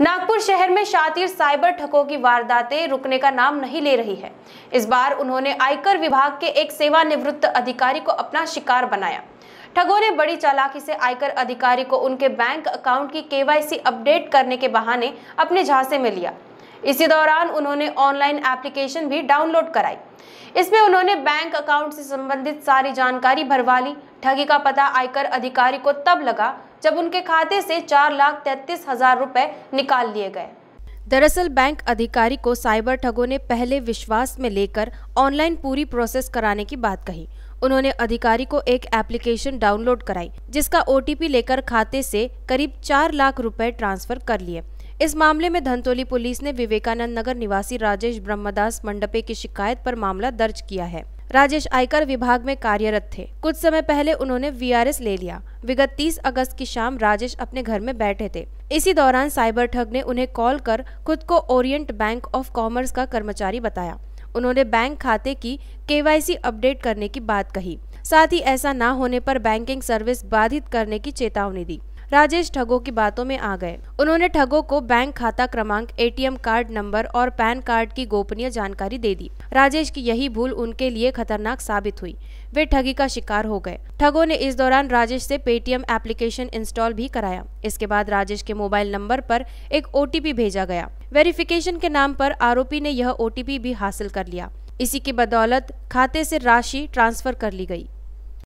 नागपुर शहर में शातिर साइबर ठगों की वारदातें रुकने का नाम नहीं ले रही है इस बार उन्होंने आयकर विभाग के एक सेवानिवृत्त अधिकारी को अपना शिकार बनाया ठगों ने बड़ी चालाकी से आयकर अधिकारी को उनके बैंक अकाउंट की केवाईसी अपडेट करने के बहाने अपने झांसे में लिया इसी दौरान उन्होंने ऑनलाइन एप्लीकेशन भी डाउनलोड कराई इसमें उन्होंने बैंक अकाउंट से संबंधित सारी जानकारी भरवा ली ठगी का पता आयकर अधिकारी को तब लगा जब उनके खाते से चार लाख तैतीस हजार रुपए निकाल लिए गए दरअसल बैंक अधिकारी को साइबर ठगों ने पहले विश्वास में लेकर ऑनलाइन पूरी प्रोसेस कराने की बात कही उन्होंने अधिकारी को एक एप्लीकेशन डाउनलोड कराई जिसका ओ लेकर खाते से करीब चार लाख रुपए ट्रांसफर कर लिए इस मामले में धनतोली पुलिस ने विवेकानंद नगर निवासी राजेश ब्रह्मदास मंडपे की शिकायत पर मामला दर्ज किया है राजेश आयकर विभाग में कार्यरत थे कुछ समय पहले उन्होंने वी ले लिया विगत 30 अगस्त की शाम राजेश अपने घर में बैठे थे इसी दौरान साइबर ठग ने उन्हें कॉल कर खुद को ओरिएंट बैंक ऑफ कॉमर्स का कर्मचारी बताया उन्होंने बैंक खाते की केवाईसी अपडेट करने की बात कही साथ ही ऐसा न होने पर बैंकिंग सर्विस बाधित करने की चेतावनी दी राजेश ठगों की बातों में आ गए उन्होंने ठगों को बैंक खाता क्रमांक एटीएम कार्ड नंबर और पैन कार्ड की गोपनीय जानकारी दे दी राजेश की यही भूल उनके लिए खतरनाक साबित हुई वे ठगी का शिकार हो गए ठगों ने इस दौरान राजेश से पेटीएम एप्लीकेशन इंस्टॉल भी कराया इसके बाद राजेश के मोबाइल नंबर पर एक ओ भेजा गया वेरिफिकेशन के नाम पर आरोपी ने यह ओ भी हासिल कर लिया इसी की बदौलत खाते से राशि ट्रांसफर कर ली गई